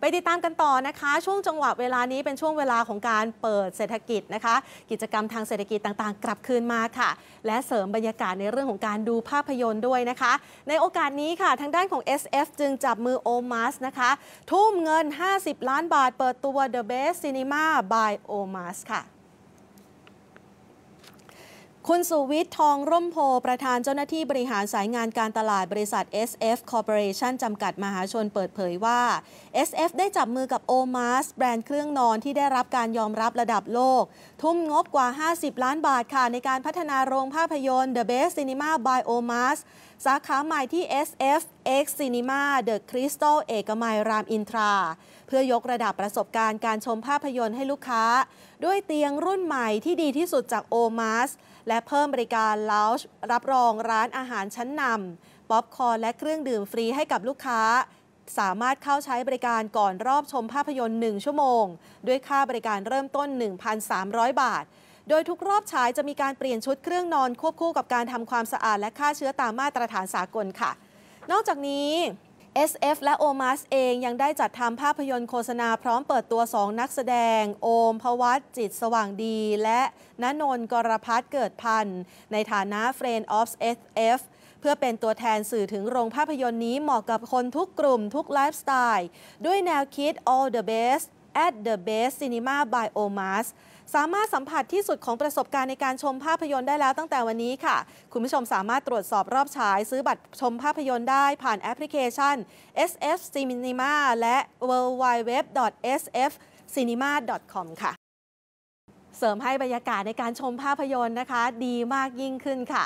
ไปติดตามกันต่อนะคะ ช่วงจังหวะเวลานี้เป็นช่วงเวลาของการเปิดเศรษฐกิจนะคะ กิจกรรมทางเศรษฐกิจต่างๆ กลับคืนมาค่ะ และเสริมบรรยากาศในเรื่องของการดูภาพยนตร์ด้วยนะคะ ในโอกาสนี้ค่ะทางด้านของ SF จึงจับมือโอมาสนะคะ ทุ่มเงิน 50 ล้านบาท เปิดตัว The Best Cinema by o m a s ค่ะคุณสุวิทย์ทองร่มโพประธานเจ้าหน้าที่บริหารสายงานการตลาดบริษัท SF Corporation จำกัดมหาชนเปิดเผยว่า SF ได้จับมือกับ OMAS แบรนด์เครื่องนอนที่ได้รับการยอมรับระดับโลก ทุ่มงบกว่า 50 ล้านบาทค่ะในการพัฒนาโรงภาพยนตร์ The Best Cinema by OMAS สาขาใหม่ที่ SF เอ็กซซีน n มาเดอะคริสตัลเอกมัยรามอินทราเพื่อยกระดับประสบการณ์การชมภาพยนตร์ให้ลูกค้า ด้วยเตียงรุ่นใหม่ที่ดีที่สุดจากโอมาสและเพิ่มบริการลาวช์รับรองร้านอาหารชั้นนำป๊อปคอร์และเครื่องดื่มฟรีให้กับลูกค้า สามารถเข้าใช้บริการก่อนรอบชมภาพยนตร์ 1 ชั่วโมง ด้วยค่าบริการเริ่มต้น 1,300 บาท โดยทุกรอบฉายจะมีการเปลี่ยนชุดเครื่องนอนควบคู่กับการทำความสะอาดและฆ่าเชื้อตามมาตรฐานสากลค่ะนอกจากนี้ SF และ o m a s เองยังได้จัดทำภาพยนตร์โฆษณาพร้อมเปิดตัว2นักแสดง โอมพวัตจิตสว่างดีและณนนกรพัฒน์เกิดพันธ์ในฐานะเฟร e n d อ f SF เพื่อเป็นตัวแทนสื่อถึงโรงภาพยนตร์นี้เหมาะกับคนทุกกลุ่มทุกไลฟ์สไตล์ ด้วยแนวคิด all the best at the best cinema by o m a s สามารถสัมผัสที่สุดของประสบการณ์ในการชมภาพยนตร์ได้แล้วตั้งแต่วันนี้ค่ะ คุณผู้ชมสามารถตรวจสอบรอบฉาย ซื้อบัตรชมภาพยนตร์ได้ผ่านแอปพลิเคชัน SF Cinema และ www.sfcinema.com ค่ะ เสริมให้บรรยากาศในการชมภาพยนตร์นะคะ ดีมากยิ่งขึ้นค่ะ